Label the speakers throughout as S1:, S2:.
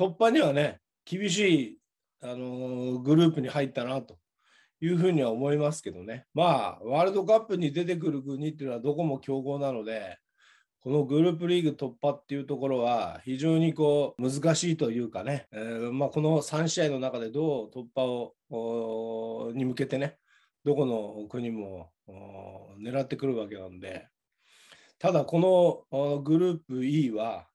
S1: 突破にはね、厳しい、あのー、グループに入ったなというふうには思いますけどね。まあ、ワールドカップに出てくる国っていうのはどこも強豪なので、このグループリーグ突破っていうところは非常にこう難しいというかね、えー、まあ、この3試合の中でどう突破をに向けてね、どこの国も狙ってくるわけなんで、ただこのグループ E は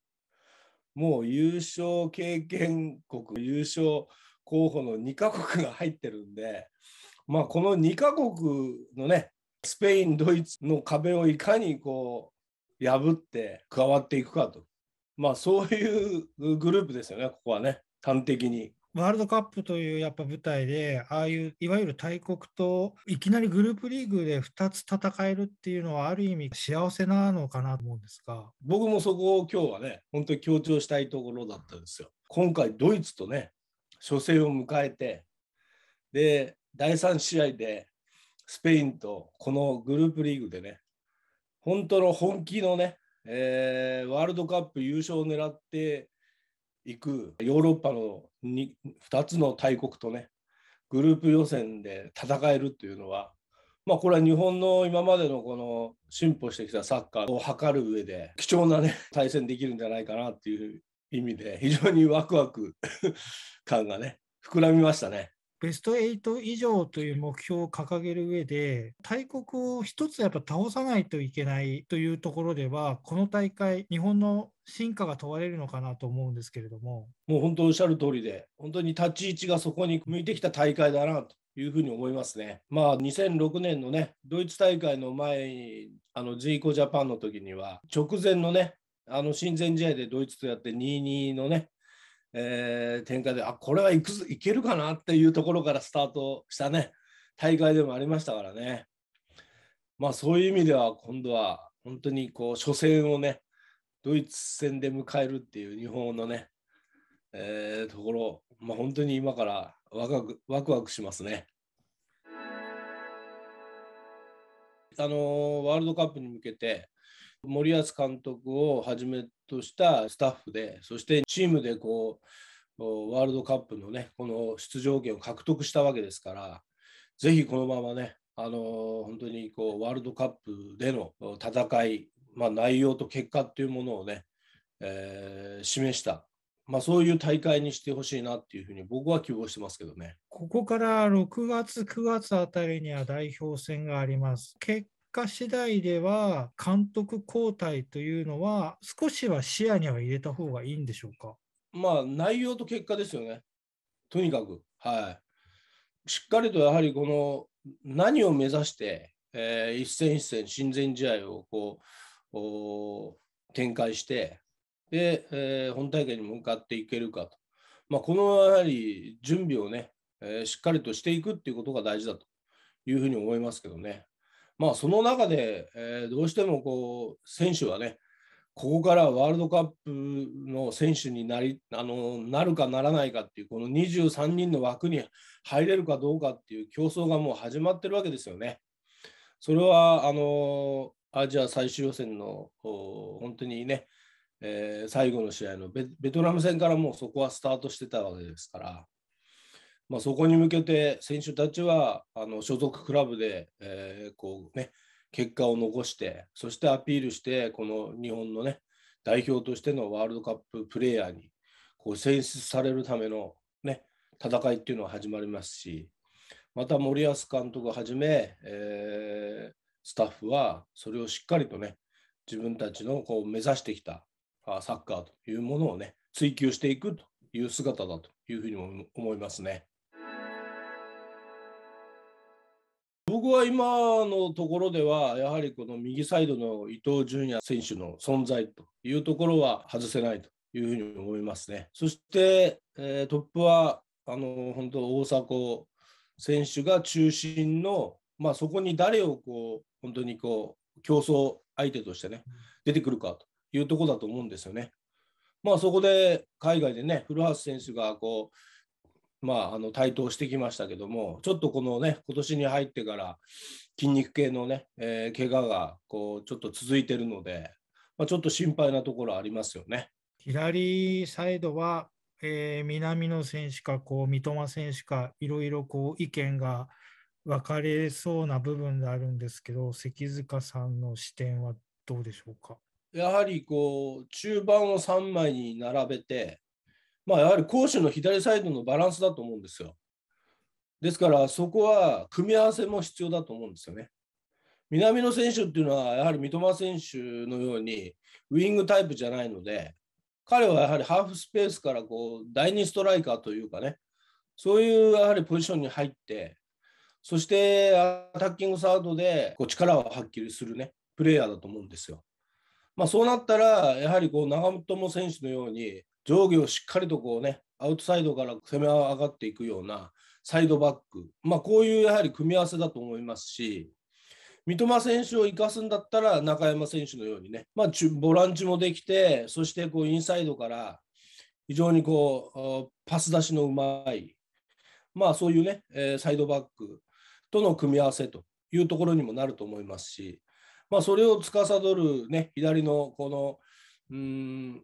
S1: もう優勝経験国、優勝候補の2カ国が入ってるんで、まあ、この2カ国のね、スペイン、ドイツの壁をいかにこう破って加わっていくかと、まあ、そういうグループですよね、ここはね、端的に。
S2: ワールドカップというやっぱ舞台で、ああいういわゆる大国といきなりグループリーグで2つ戦えるっていうのは、ある意味幸せなのかなと思うんですが。
S1: 僕もそこを今日はね、本当に強調したいところだったんですよ。今回、ドイツとね、初戦を迎えて、で、第3試合でスペインとこのグループリーグでね、本当の本気のね、えー、ワールドカップ優勝を狙って行くヨーロッパの 2, 2つの大国とねグループ予選で戦えるっていうのは、まあ、これは日本の今までのこの進歩してきたサッカーを図る上で貴重なね対戦できるんじゃないかなっていう意味で非常にワクワク 感がね膨らみましたね。ベスト8
S2: 以上という目標を掲げる上で、大国を一つやっぱ倒さないといけないというところでは、この大会、日本の進化が問われるのかなと思うんですけれども。
S1: もう本当におっしゃる通りで、本当に立ち位置がそこに向いてきた大会だなというふに思いますね。まあ、2006年のね、ドイツ大会の前に、あの、ジーコジャパンの時には、直前のね、あの親善試合でドイツとやって2-2のね、えー、展開で、あ、これはいくいけるかなっていうところからスタートしたね、大会でもありましたからね。まあそういう意味では今度は本当にこう初戦をね、ドイツ戦で迎えるっていう日本のね、えー、ところ、まあ、本当に今からワクワクワクワクしますね。あのー、ワールドカップに向けて、森保監督をはじめとしたスタッフで、そしてチームでこうワールドカップの,、ね、この出場権を獲得したわけですから、ぜひこのままね、あの本当にこうワールドカップでの戦い、まあ、内容と結果っていうものをね、えー、示した、まあ、そういう大会にしてほしいなっていうふうに僕は希望してますけどね。
S2: ここから6月、9月あたりには代表戦があります。結果次第では、監督交代というのは、少しは視野には入れた方がいいんでしょうか。
S1: まあ、内容と結果ですよね。とにかく、はい。しっかりとやはりこの何を目指して、えー、一戦一戦親善試合をこう展開してで、えー、本大会に向かっていけるかと、まあ、このやはり準備をね、えー、しっかりとしていくっていうことが大事だというふうに思いますけどね。まあ、その中で、えー、どうしてもこう選手はね、ここからワールドカップの選手になりあのなるかならないかっていう、この23人の枠に入れるかどうかっていう競争がもう始まってるわけですよね。それはあのアジア最終予選の本当にね、えー、最後の試合のベトナム戦からもうそこはスタートしてたわけですから、まあ、そこに向けて選手たちはあの所属クラブで、えー、こうね、結果を残して、そしてアピールして、この日本のね、代表としてのワールドカッププレーヤーにこう選出されるための、ね、戦いっていうのは始まりますし、また森保監督をはじめ、えー、スタッフはそれをしっかりとね、自分たちのこう目指してきたサッカーというものをね、追求していくという姿だというふうにも思いますね。僕は今のところでは、やはりこの右サイドの伊東純也選手の存在というところは外せないというふうに思いますね。そして、えー、トップはあの本当、大迫選手が中心の、まあ、そこに誰をこう本当にこう競争相手としてね、出てくるかというところだと思うんですよね。まあ、そこで海外でね、古橋選手がこうまあ、あの台頭してきましたけども、ちょっとこのね、今年に入ってから筋肉系のね、えー、怪我がこうちょっと続いてるので、まあ、ちょっと心配なところありますよね。
S2: 左サイドは、えー、南野選手かこう三笘選手かいろいろこう意見が分かれそうな部分であるんですけど関塚さんの視点はどうでしょうか
S1: やはりこう中盤を3枚に並べてまあ、やはり攻守の左サイドのバランスだと思うんですよ。ですから、そこは組み合わせも必要だと思うんですよね。南野選手っていうのは、やはり三笘選手のようにウイングタイプじゃないので、彼はやはりハーフスペースからこう第2ストライカーというかね、そういうやはりポジションに入って、そしてアタッキングサードでこう力を発揮するね、プレイヤーだと思うんですよ。まあ、そうなったら、やはりこう長友選手のように、上下をしっかりとこうね、アウトサイドから攻め上がっていくようなサイドバック、まあ、こういうやはり組み合わせだと思いますし、三笘選手を生かすんだったら、中山選手のようにね、まあ、ボランチもできて、そしてこうインサイドから非常にこうパス出しのうまい、まあ、そういうね、サイドバックとの組み合わせというところにもなると思いますし、まあ、それを司る、ね、左のこのうん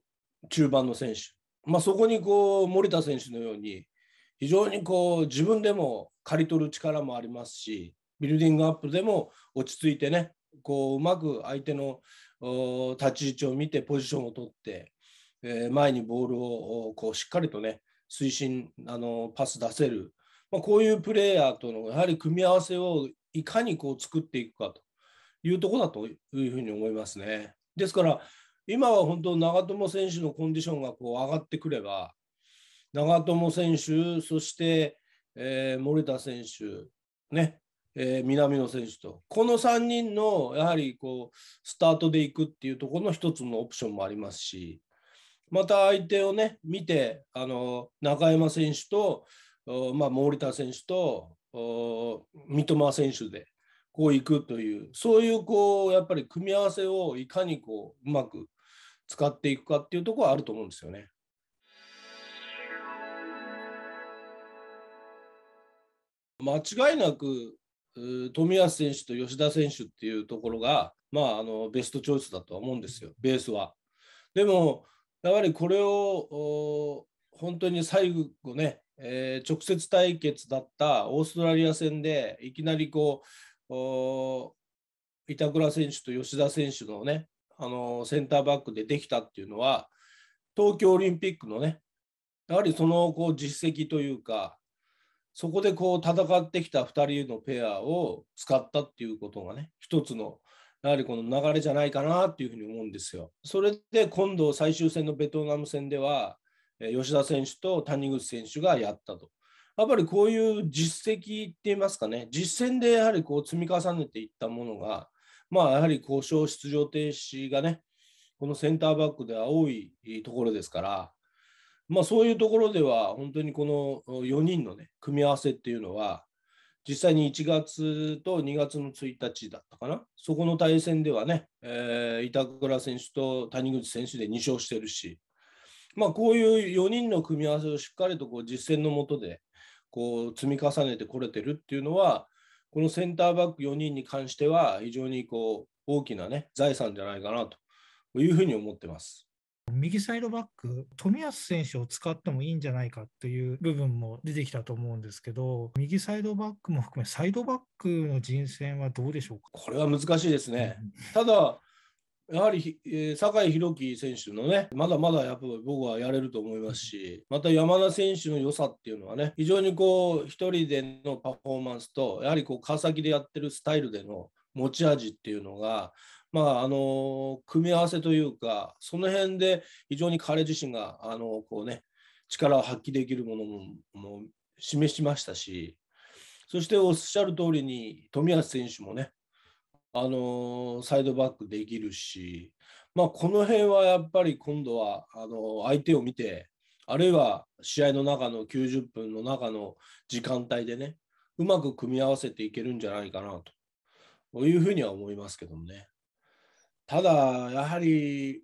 S1: 中盤の選手、まあ、そこにこう森田選手のように非常にこう自分でも刈り取る力もありますしビルディングアップでも落ち着いてねこううまく相手の立ち位置を見てポジションを取って、えー、前にボールをこうしっかりとね推進あのパス出せる、まあ、こういうプレーヤーとのやはり組み合わせをいかにこう作っていくかというとこだというふうに思いますね。ですから今は本当、長友選手のコンディションがこう上がってくれば、長友選手、そして、えー、森田選手、ねえー、南野選手と、この3人のやはりこうスタートでいくっていうところの一つのオプションもありますし、また相手をね、見て、あの中山選手と、まあ、森田選手と三笘選手で、こういくというそういうこうやっぱり組み合わせをいかにこううまく使っていくかっていうとこはあると思うんですよね。間違いなく冨安選手と吉田選手っていうところが、まあ、あのベストチョイスだとは思うんですよ、ベースは。でも、やはりこれを本当に最後ね、えー、直接対決だったオーストラリア戦でいきなりこう板倉選手と吉田選手のね、あのセンターバックでできたっていうのは、東京オリンピックのね、やはりそのこう実績というか、そこでこう戦ってきた2人のペアを使ったっていうことがね、一つの、やはりこの流れじゃないかなっていうふうに思うんですよ。それで今度、最終戦のベトナム戦では、吉田選手と谷口選手がやったと。やっぱりこういう実績って言いますかね、実践でやはりこう積み重ねていったものが、まあ、やはり交渉出場停止がね、このセンターバックでは多いところですから、まあ、そういうところでは、本当にこの4人の、ね、組み合わせっていうのは、実際に1月と2月の1日だったかな、そこの対戦ではね、えー、板倉選手と谷口選手で2勝してるし、まあ、こういう4人の組み合わせをしっかりとこう実践のもとでこう積み重ねてこれてるっていうのは、このセンターバック4人に関しては、非常にこう大きな、ね、財産じゃないかなというふうに思ってます。
S2: 右サイドバック、冨安選手を使ってもいいんじゃないかという部分も出てきたと思うんですけど、右サイドバックも含め、サイドバックの人選はどうでしょうか
S1: これは難しいですね。ただ、やはり、えー、酒井宏樹選手のね、まだまだやっぱ僕はやれると思いますし、また山田選手の良さっていうのはね、非常にこう、1人でのパフォーマンスと、やはりこう、川崎でやってるスタイルでの持ち味っていうのが、まあ、あの、組み合わせというか、その辺で非常に彼自身が、あの、こうね、力を発揮できるものもも示しましたし、そしておっしゃる通りに、冨安選手もね、あのサイドバックできるし、まあ、この辺はやっぱり今度はあの相手を見て、あるいは試合の中の90分の中の時間帯でね、うまく組み合わせていけるんじゃないかなというふうには思いますけどもね。ただ、やはり、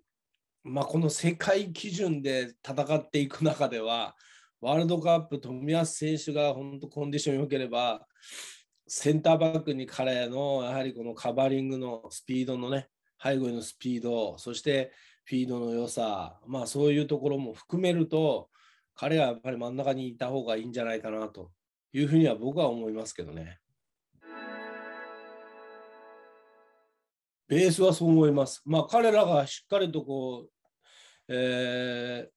S1: まあ、この世界基準で戦っていく中では、ワールドカップ、冨安選手が本当、コンディション良ければ、センターバックに彼のやはりこのカバリングのスピードのね背後へのスピードそしてフィードの良さまあそういうところも含めると彼はやっぱり真ん中にいた方がいいんじゃないかなというふうには僕は思いますけどね。ベースはそう思います。まあ彼らがしっかりとこう、えー、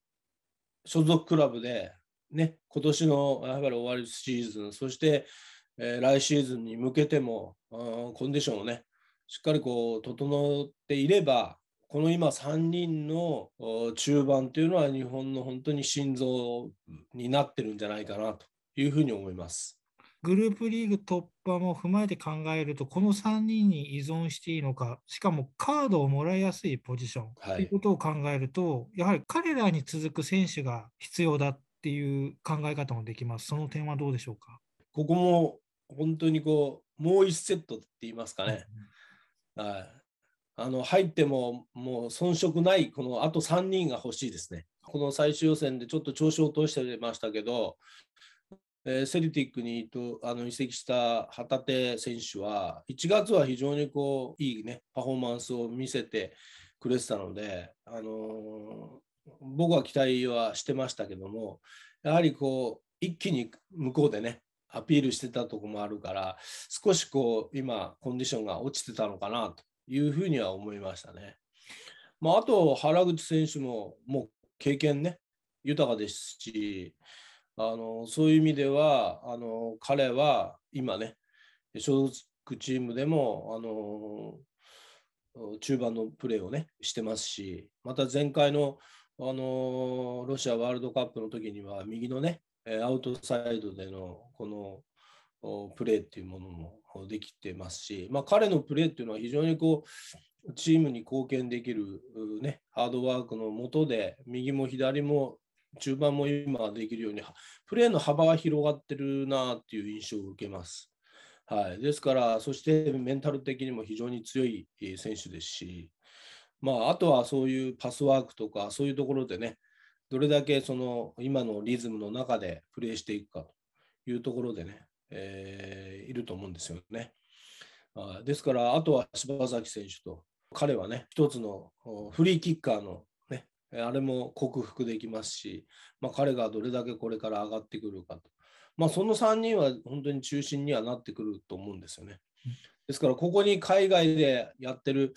S1: 所属クラブでね今年のやはり終わりシーズンそしてえー、来シーズンに向けても、コンディションをね、しっかりこう整っていれば、この今3人の中盤というのは日本の本当に心臓になってるんじゃないかなというふうに思います。グループリ
S2: ーグ突破も踏まえて考えると、この3人に依存していいのか、しかもカードをもらいやすいポジション、ということを考えると、やはり彼らに続く選手が必要だっていう考え方もできます。その点はどうでしょうか。
S1: ここも本当にこう、もう1セットって言いますかね。はい。あの入ってももう遜色ないこのあと3人が欲しいですね。この最終予選でちょっと調子を落としてましたけど、えー、セルティックにとあの移籍した旗手選手は1月は非常にこういい、ね、パフォーマンスを見せてくれてたので、あのー、僕は期待はしてましたけどもやはりこう一気に向こうでねアピールしてたとこもあるから少しこう今コンディションが落ちてたのかなというふうには思いましたね。まあ、あと原口選手ももう経験ね豊かですしあのそういう意味ではあの彼は今ね所属チームでもあの中盤のプレーをねしてますしまた前回のあのロシアワールドカップの時には右のねアウトサイドでのこのプレーっていうものもできてますし、まあ、彼のプレーっていうのは非常にこうチームに貢献できる、ね、ハードワークのもとで右も左も中盤も今できるようにプレーの幅が広がってるなっていう印象を受けます。はい、ですから、そしてメンタル的にも非常に強い選手ですし、まあ、あとはそういうパスワークとか、そういうところでね、どれだけその今のリズムの中でプレーしていくかというところでね、えー、いると思うんですよね。あですから、あとは柴崎選手と、彼はね、一つのフリーキッカーの、ね、あれも克服できますし、まあ、彼がどれだけこれから上がってくるかと、まあ、その3人は本当に中心にはなってくると思うんですよね。ですから、ここに海外でやってる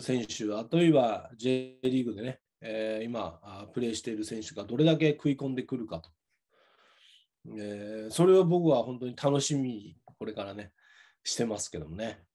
S1: 選手、あるいは J リーグでね、えー、今プレーしている選手がどれだけ食い込んでくるかと、えー、それを僕は本当に楽しみこれからねしてますけどもね。